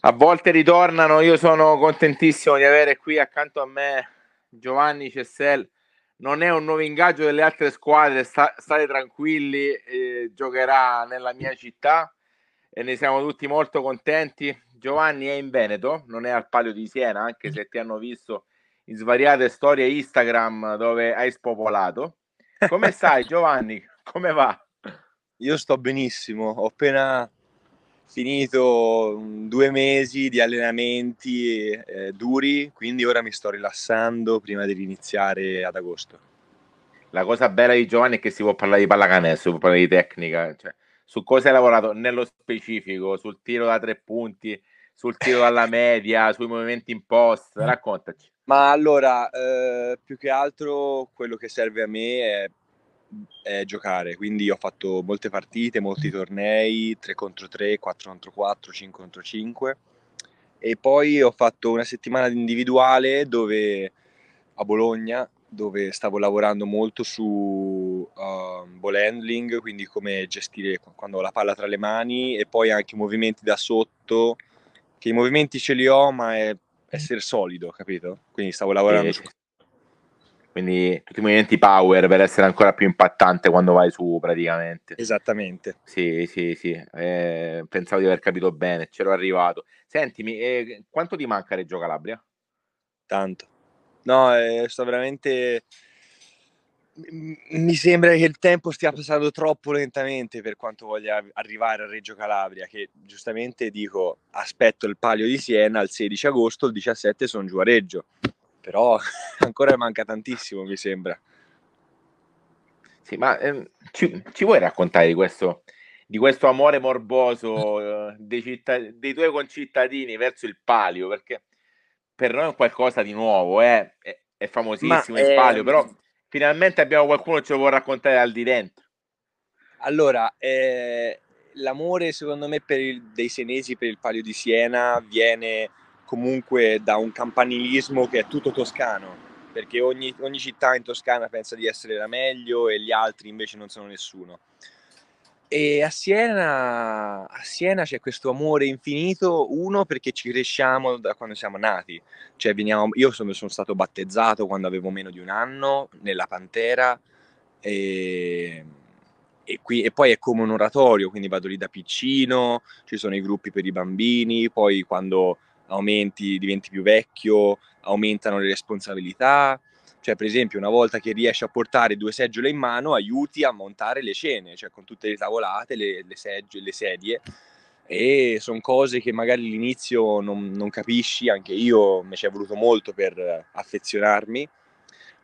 a volte ritornano. Io sono contentissimo di avere qui accanto a me Giovanni Cessel. Non è un nuovo ingaggio delle altre squadre, sta, state tranquilli, eh, giocherà nella mia città e ne siamo tutti molto contenti. Giovanni è in Veneto, non è al Palio di Siena, anche se ti hanno visto in svariate storie Instagram dove hai spopolato. Come stai Giovanni? Come va? Io sto benissimo, ho appena finito mm, due mesi di allenamenti eh, duri, quindi ora mi sto rilassando prima di iniziare ad agosto. La cosa bella di Giovanni è che si può parlare di pallacanestro, si può parlare di tecnica, cioè, su cosa hai lavorato nello specifico, sul tiro da tre punti, sul tiro dalla media, sui movimenti in post, mm. raccontaci. Ma allora, eh, più che altro quello che serve a me è è eh, giocare, quindi ho fatto molte partite, molti tornei, 3 contro 3, 4 contro 4, 5 contro 5 e poi ho fatto una settimana individuale dove a Bologna dove stavo lavorando molto su uh, ball handling, quindi come gestire quando ho la palla tra le mani e poi anche i movimenti da sotto, che i movimenti ce li ho ma è essere solido, capito? Quindi stavo lavorando e... Eh, su quindi tutti i movimenti power per essere ancora più impattante quando vai su praticamente. Esattamente. Sì, sì, sì. Eh, pensavo di aver capito bene, c'ero arrivato. Sentimi, eh, quanto ti manca Reggio Calabria? Tanto. No, eh, sto veramente... Mi sembra che il tempo stia passando troppo lentamente per quanto voglia arrivare a Reggio Calabria, che giustamente dico aspetto il palio di Siena il 16 agosto, il 17 sono giù a Reggio però ancora manca tantissimo, mi sembra. Sì, ma ehm, ci, ci, vuoi raccontare di questo, di questo amore morboso eh, dei, città, dei, tuoi concittadini verso il palio? Perché per noi è qualcosa di nuovo, eh? è, è, famosissimo ma, il palio, ehm... però finalmente abbiamo qualcuno che ce lo può raccontare al di dentro. Allora, eh, l'amore secondo me il, dei senesi per il palio di Siena viene comunque da un campanilismo che è tutto toscano, perché ogni, ogni città in Toscana pensa di essere la meglio e gli altri invece non sono nessuno. E a Siena, a Siena, c'è questo amore infinito, uno perché ci cresciamo da quando siamo nati, cioè veniamo, io sono, sono, stato battezzato quando avevo meno di un anno nella Pantera e, e, qui, e, poi è come un oratorio, quindi vado lì da piccino, ci sono i gruppi per i bambini, poi quando aumenti, diventi più vecchio, aumentano le responsabilità. Cioè, per esempio, una volta che riesci a portare due seggiole in mano, aiuti a montare le cene, cioè con tutte le tavolate, le, le, seggi- le sedie. E sono cose che magari all'inizio non, non capisci, anche io mi ci è voluto molto per affezionarmi.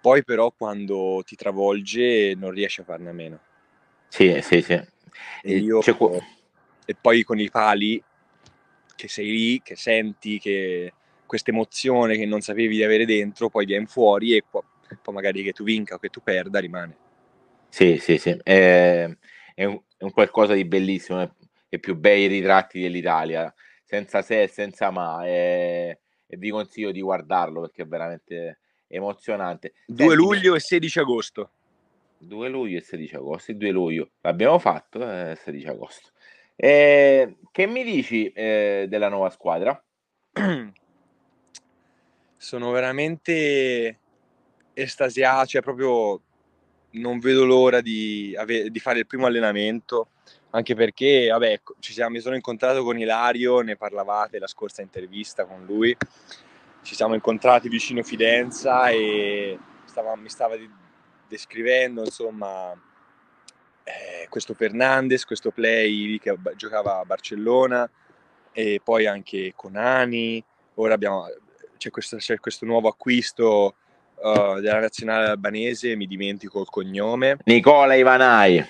Poi, però, quando ti travolge, non riesci a farne a meno. Sì, sì, sì. E, io, e poi con i pali che sei lì, che senti, che questa emozione che non sapevi di avere dentro poi viene fuori e poi magari che tu vinca o che tu perda rimane. Sì, sì, sì, è, ehm, è, un, è un, qualcosa di bellissimo, è, più bei ritratti dell'Italia, senza se e senza ma, e vi consiglio di guardarlo perché è veramente emozionante. 2 luglio e 16 agosto. 2 luglio e 16 agosto, il 2 luglio l'abbiamo fatto, eh, 16 agosto. Eh, che mi dici eh, della nuova squadra? Sono veramente estasiato, cioè proprio non vedo l'ora di, ave- di fare il primo allenamento, anche perché vabbè, ecco, ci siamo, mi sono incontrato con Ilario, ne parlavate la scorsa intervista con lui, ci siamo incontrati vicino Fidenza e stava, mi stava di- descrivendo insomma eh, questo Fernandes, questo Play che giocava a Barcellona e poi anche Conani, ora abbiamo, c'è, questo, c'è questo nuovo acquisto uh, della nazionale albanese, mi dimentico il cognome. Nicola Ivanai.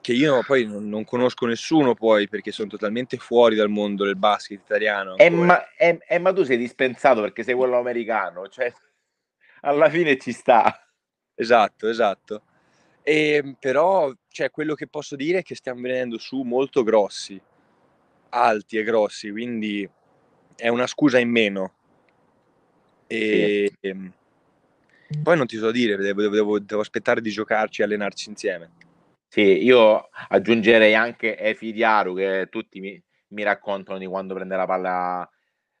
Che io poi non, non conosco nessuno poi perché sono totalmente fuori dal mondo del basket italiano. Eh ma, eh, eh ma, tu sei dispensato perché sei quello americano, cioè alla fine ci sta. Esatto, esatto. E, ehm, però cioè, quello che posso dire è che stiamo venendo su molto grossi, alti e grossi, quindi è una scusa in meno. E, sì. e ehm, poi non ti so dire, devo, devo, devo aspettare di giocarci e allenarci insieme. Sì, io aggiungerei anche Efi Diaru che tutti mi, mi, raccontano di quando prende la palla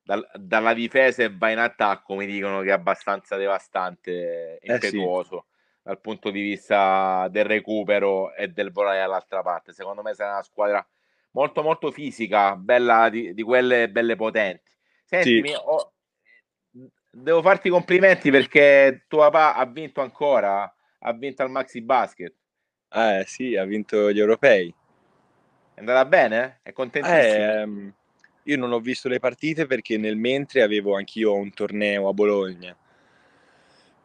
dal, dalla difesa e va in attacco, mi dicono che è abbastanza devastante e eh impetuoso. sì dal punto di vista del recupero e del volare all'altra parte. Secondo me sarà una squadra molto molto fisica, bella di, di quelle belle potenti. Sentimi, sì. oh, devo farti complimenti perché tuo papà ha vinto ancora, ha vinto al Maxi Basket. Eh sì, ha vinto gli europei. È andata bene? È contentissimo? Eh, io non ho visto le partite perché nel mentre avevo anch'io un torneo a Bologna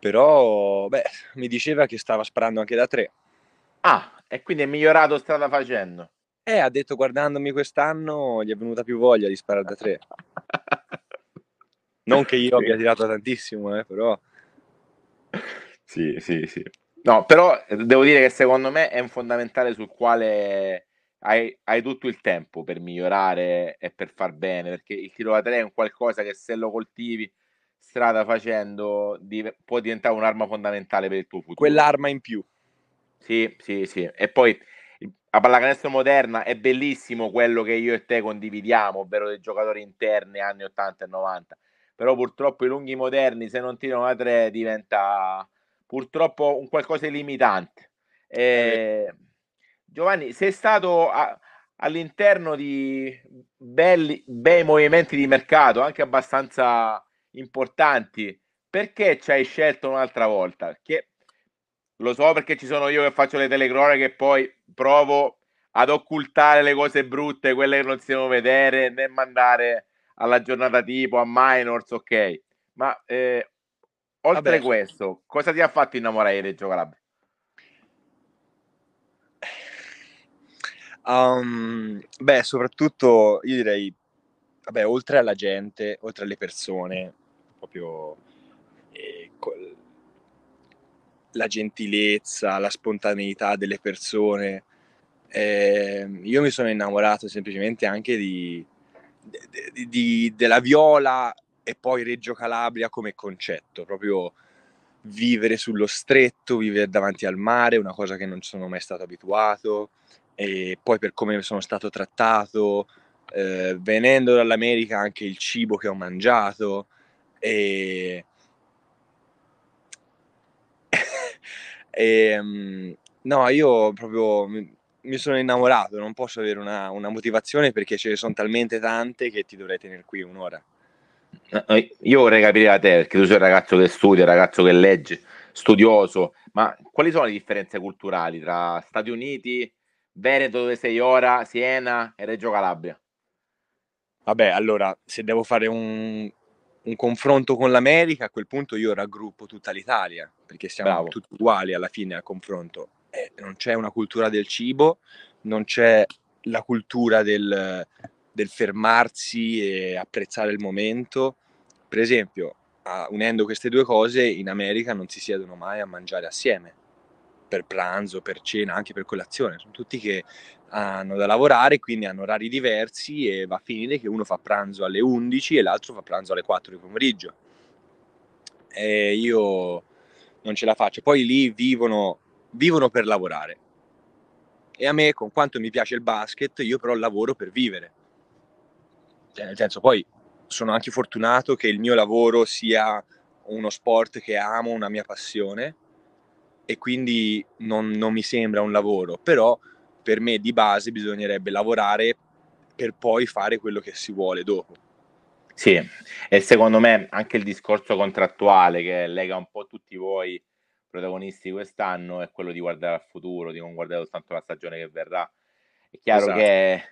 però, beh, mi diceva che stava sparando anche da tre. Ah, e quindi è migliorato strada facendo. Eh, ha detto guardandomi quest'anno gli è venuta più voglia di sparare da tre. non che io sì. abbia tirato tantissimo, eh, però. Sì, sì, sì. No, però eh, devo dire che secondo me è un fondamentale sul quale hai, hai, tutto il tempo per migliorare e per far bene, perché il tiro da tre è un qualcosa che se lo coltivi, strada facendo di, può diventare un'arma fondamentale per il tuo futuro. Quell'arma in più. Sì, sì, sì. E poi la pallacanestro moderna è bellissimo quello che io e te condividiamo, ovvero dei giocatori interni anni 80 e 90. Però purtroppo i lunghi moderni, se non tirano a tre, diventa purtroppo un qualcosa di limitante. Eh, Giovanni, sei stato a, all'interno di belli, bei movimenti di mercato, anche abbastanza importanti, perché ci hai scelto un'altra volta? Che lo so perché ci sono io che faccio le telecronache e poi provo ad occultare le cose brutte, quelle che non si devono vedere, né mandare alla giornata tipo, a minors, ok. Ma eh, oltre Vabbè. questo, cosa ti ha fatto innamorare di Reggio Calabria? Um, beh, soprattutto io direi, vabbè, oltre alla gente, oltre alle persone, proprio eh, col, la gentilezza, la spontaneità delle persone. Eh, io mi sono innamorato semplicemente anche di, di, di, della viola e poi Reggio Calabria come concetto, proprio vivere sullo stretto, vivere davanti al mare, una cosa che non sono mai stato abituato, e poi per come sono stato trattato, eh, venendo dall'America anche il cibo che ho mangiato, e, e ehm, no, io proprio mi, sono innamorato, non posso avere una, una motivazione perché ce ne sono talmente tante che ti dovrei tenere qui un'ora. Io vorrei capire da te, perché tu sei un ragazzo che studia, un ragazzo che legge, studioso, ma quali sono le differenze culturali tra Stati Uniti, Veneto dove sei ora, Siena e Reggio Calabria? Vabbè, allora, se devo fare un, un confronto con l'America, a quel punto io raggruppo tutta l'Italia, perché siamo Bravo. tutti uguali alla fine a confronto. Eh, non c'è una cultura del cibo, non c'è la cultura del, del fermarsi e apprezzare il momento. Per esempio, a, unendo queste due cose, in America non si siedono mai a mangiare assieme per pranzo, per cena, anche per colazione, sono tutti che hanno da lavorare, quindi hanno orari diversi e va a finire che uno fa pranzo alle 11 e l'altro fa pranzo alle 4 di pomeriggio. E io non ce la faccio. Poi lì vivono, vivono per lavorare. E a me, con quanto mi piace il basket, io però lavoro per vivere. Cioè, nel senso, poi sono anche fortunato che il mio lavoro sia uno sport che amo, una mia passione, e quindi non, non mi sembra un lavoro, però per me di base bisognerebbe lavorare per poi fare quello che si vuole dopo. Sì, e secondo me anche il discorso contrattuale che lega un po' tutti voi protagonisti quest'anno è quello di guardare al futuro, di non guardare soltanto la stagione che verrà. È chiaro esatto. che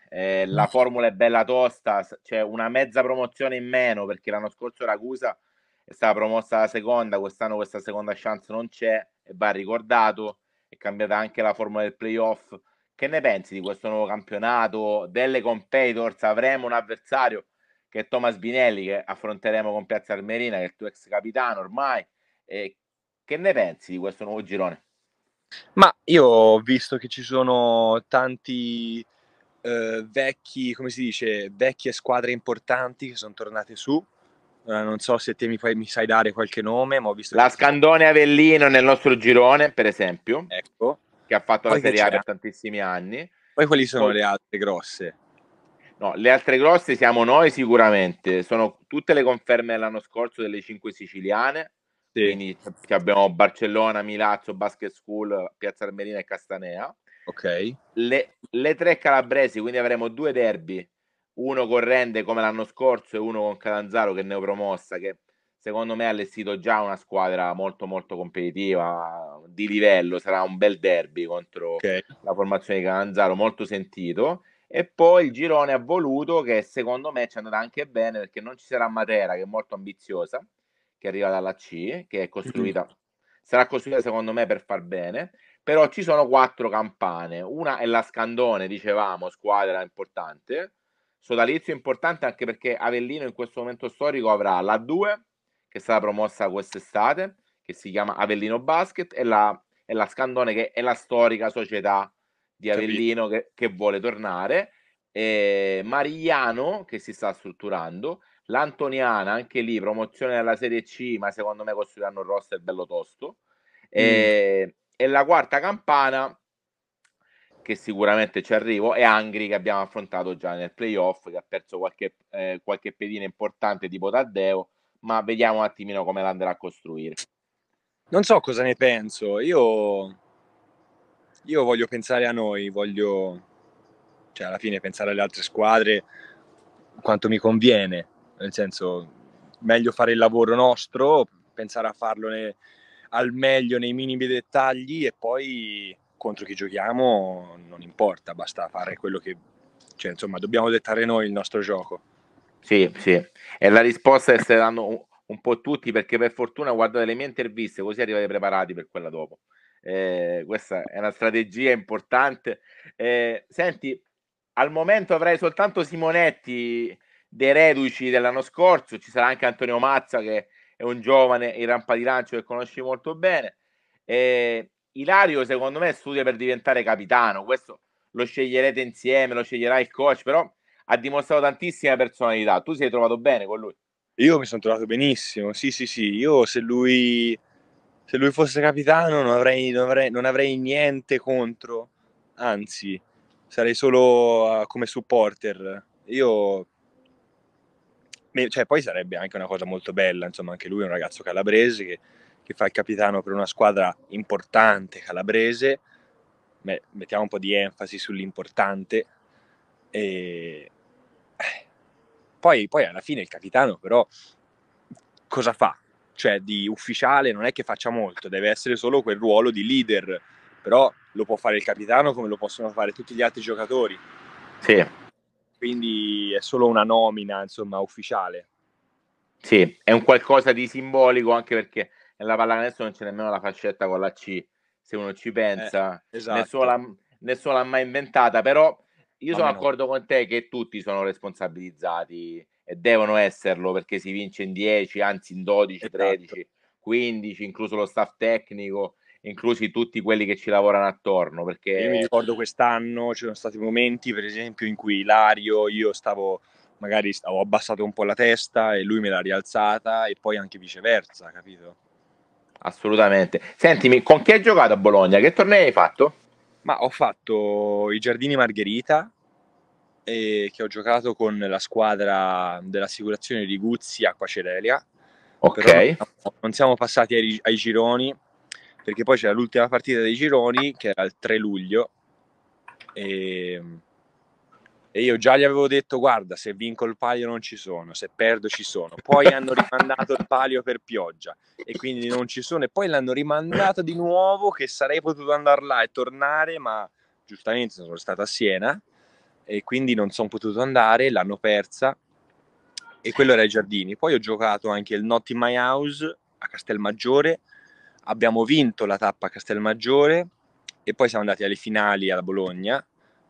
eh, la formula è bella tosta, c'è cioè una mezza promozione in meno perché l'anno scorso Ragusa è stata promossa la seconda, quest'anno questa seconda chance non c'è e va ricordato, è cambiata anche la formula del playoff. Che ne pensi di questo nuovo campionato, delle competitors? Avremo un avversario che è Thomas Binelli, che affronteremo con Piazza Armerina, che è il tuo ex capitano ormai. E che ne pensi di questo nuovo girone? Ma io ho visto che ci sono tanti eh, vecchi, come si dice, vecchie squadre importanti che sono tornate su, eh, non so se te mi, fai, mi, sai dare qualche nome, ma ho visto... La Scandone Avellino nel nostro girone, per esempio, ecco. che ha fatto Poi la Serie A per tantissimi anni. Poi quali sono Poi... le altre grosse? No, le altre grosse siamo noi sicuramente, sono tutte le conferme dell'anno scorso delle cinque siciliane, sì. quindi abbiamo Barcellona, Milazzo, Basket School, Piazza Armerina e Castanea. Ok. Le, le tre calabresi, quindi avremo due derby uno con Rende come l'anno scorso e uno con Calanzaro che è neopromossa, che secondo me ha allestito già una squadra molto molto competitiva, di livello, sarà un bel derby contro okay. la formazione di Calanzaro molto sentito. E poi il girone ha voluto che secondo me ci è andata anche bene perché non ci sarà Matera che è molto ambiziosa, che arriva dalla C, che è costruita, mm-hmm. sarà costruita secondo me per far bene, però ci sono quattro campane, una è la Scandone, dicevamo, squadra importante, sodalizio importante anche perché Avellino in questo momento storico avrà la 2 che è stata promossa quest'estate che si chiama Avellino Basket e la, e la Scandone che è la storica società di Avellino che, che, vuole tornare e Mariano che si sta strutturando l'Antoniana anche lì promozione della Serie C ma secondo me costruiranno un roster bello tosto mm. e, e la quarta campana che sicuramente ci arrivo, e Angri che abbiamo affrontato già nel playoff, che ha perso qualche, eh, qualche pedina importante tipo Taddeo, ma vediamo un attimino come la a costruire. Non so cosa ne penso, io, io voglio pensare a noi, voglio cioè, alla fine pensare alle altre squadre quanto mi conviene, nel senso meglio fare il lavoro nostro, pensare a farlo ne, al meglio nei minimi dettagli e poi contro chi giochiamo non importa, basta fare quello che... Cioè, insomma, dobbiamo dettare noi il nostro gioco. Sì, sì. E la risposta è se danno un po' tutti, perché per fortuna guardate le mie interviste, così arrivate preparati per quella dopo. Eh, questa è una strategia importante. Eh, senti, al momento avrai soltanto Simonetti dei reduci dell'anno scorso, ci sarà anche Antonio Mazza che è un giovane in rampa di lancio che conosci molto bene. Eh, Ilario secondo me studia per diventare capitano, questo lo sceglierete insieme, lo sceglierà il coach, però ha dimostrato tantissima personalità. Tu sei trovato bene con lui? Io mi sono trovato benissimo, sì sì sì, io se lui, se lui fosse capitano non avrei, non, avrei, non avrei niente contro, anzi sarei solo ah, come supporter. Io cioè, poi sarebbe anche una cosa molto bella, insomma, anche lui è un ragazzo calabrese che che fa il capitano per una squadra importante calabrese, mettiamo un po' di enfasi sull'importante. E... Eh, poi, poi alla fine il capitano però cosa fa? Cioè di ufficiale non è che faccia molto, deve essere solo quel ruolo di leader, però lo può fare il capitano come lo possono fare tutti gli altri giocatori. Sì. Quindi è solo una nomina, insomma, ufficiale. Sì, è un qualcosa di simbolico anche perché nella pallacanestro non c'è nemmeno la fascetta con la C, se uno ci pensa, eh, esatto. nessuno, l'ha, mai inventata, però io sono d'accordo con te che tutti sono responsabilizzati e devono esserlo perché si vince in 10, anzi in 12, esatto. 13, 15, incluso lo staff tecnico, inclusi tutti quelli che ci lavorano attorno. Perché... Io mi ricordo quest'anno ci sono stati momenti, per esempio, in cui Ilario, io stavo magari ho abbassato un po' la testa e lui me l'ha rialzata e poi anche viceversa, capito? Assolutamente. Sentimi, con chi hai giocato a Bologna? Che tornei hai fatto? Ma ho fatto i Giardini Margherita, e che ho giocato con la squadra dell'assicurazione di Guzzi Acqua Celeria. Ok. Non, non siamo passati ai, ai, gironi, perché poi c'era l'ultima partita dei gironi, che era il 3 luglio. E e io già gli avevo detto guarda se vinco il palio non ci sono, se perdo ci sono, poi hanno rimandato il palio per pioggia e quindi non ci sono e poi l'hanno rimandato di nuovo che sarei potuto andare là e tornare ma giustamente sono stato a Siena e quindi non sono potuto andare, l'hanno persa e quello era ai Giardini, poi ho giocato anche il Not in My House a Castelmaggiore, abbiamo vinto la tappa a Castelmaggiore e poi siamo andati alle finali alla Bologna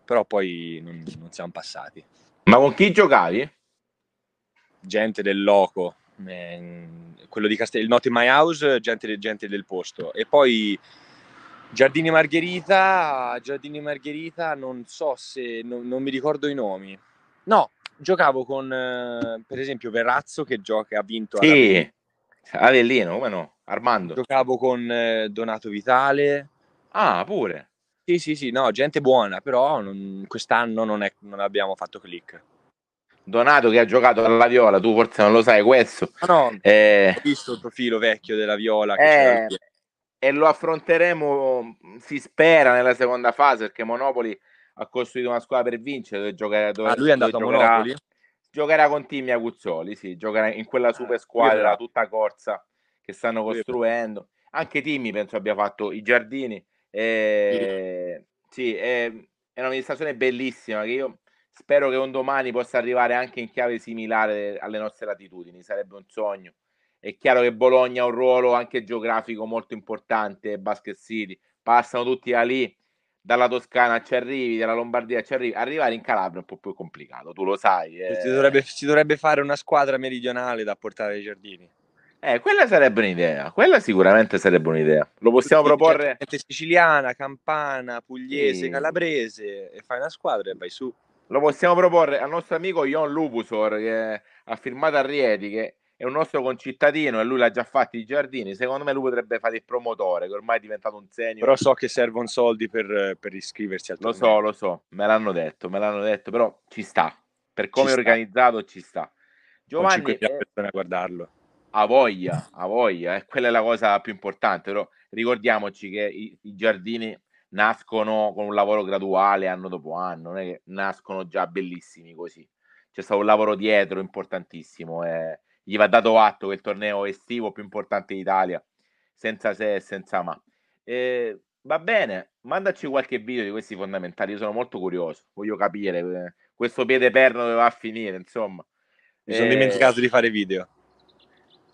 però poi non, non siamo passati. Ma con chi giocavi? Gente del loco, eh, quello di Castello, il Not in My House, gente, gente, del posto. E poi Giardini Margherita, Giardini Margherita, non so se, non, non mi ricordo i nomi. No, giocavo con, eh, per esempio, Verrazzo che gioca, ha vinto. Sì, Avellino, come no? Armando. Giocavo con eh, Donato Vitale. Ah, pure. Sì, sì, sì, no, gente buona, però non, quest'anno non, è, non abbiamo fatto click. Donato che ha giocato alla Viola, tu forse non lo sai questo. No, eh, ho visto il profilo vecchio della Viola. Eh, e lo affronteremo, si spera, nella seconda fase, perché Monopoli ha costruito una squadra per vincere, dove giocare, Dove, ah, lui è andato a giocherà, Monopoli? Giocherà con Timmy Cuzzoli, sì, giocherà in quella ah, super squadra, tutta corsa, che stanno costruendo. Anche Timmy penso abbia fatto i giardini e, sì, è, ehm, ehm, è un'amministrazione bellissima che io spero che un domani possa arrivare anche in chiave similare alle nostre latitudini, sarebbe un sogno. È chiaro che Bologna ha un ruolo anche geografico molto importante, Basket City, passano tutti da lì, dalla Toscana ci arrivi, dalla Lombardia ci arrivi, arrivare in Calabria è un po' più complicato, tu lo sai. Eh. Si, dovrebbe, si dovrebbe fare una squadra meridionale da portare ai giardini. Eh, quella sarebbe un'idea, quella sicuramente sarebbe un'idea. Lo possiamo Tutti, cioè, proporre. Gente siciliana, campana, pugliese, sì. calabrese, e fai una squadra e vai su. Lo possiamo proporre al nostro amico Ion Lupusor, che ha firmato a Rieti, che è un nostro concittadino e lui l'ha già fatto i giardini. Secondo me lui potrebbe fare il promotore, che ormai è diventato un segno. Però so che servono soldi per, per iscriversi al Lo so, lo so, me l'hanno detto, me l'hanno detto, però ci sta. Per come è organizzato ci sta. Giovanni, Con 5 eh, a guardarlo. A voglia, a voglia, eh. quella è la cosa più importante, però ricordiamoci che i, i, giardini nascono con un lavoro graduale anno dopo anno, non è che nascono già bellissimi così. C'è stato un lavoro dietro importantissimo, eh. gli va dato atto che il torneo estivo più importante d'Italia, senza se e senza ma. Eh, va bene, mandaci qualche video di questi fondamentali, io sono molto curioso, voglio capire eh, questo piede perno dove va a finire, insomma. Mi sono dimenticato eh, di fare video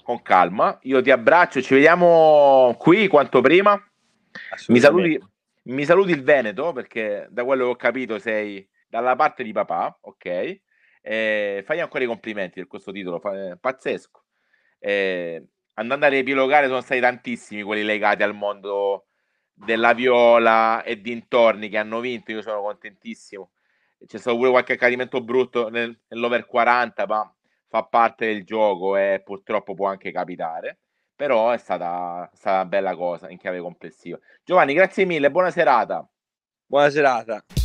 con calma. Io ti abbraccio, ci vediamo qui quanto prima. Mi saluti, mi saluti il Veneto perché da quello che ho capito sei dalla parte di papà, ok? Eh, fagli ancora i complimenti per questo titolo, fa, eh, pazzesco. Eh, andando a riepilogare sono stati tantissimi quelli legati al mondo della viola e dintorni che hanno vinto, io sono contentissimo. C'è stato pure qualche accadimento brutto nel, nell'over 40, ma fa parte del gioco e purtroppo può anche capitare, però è stata, è stata una bella cosa in chiave complessiva. Giovanni, grazie mille, buona serata. Buona serata.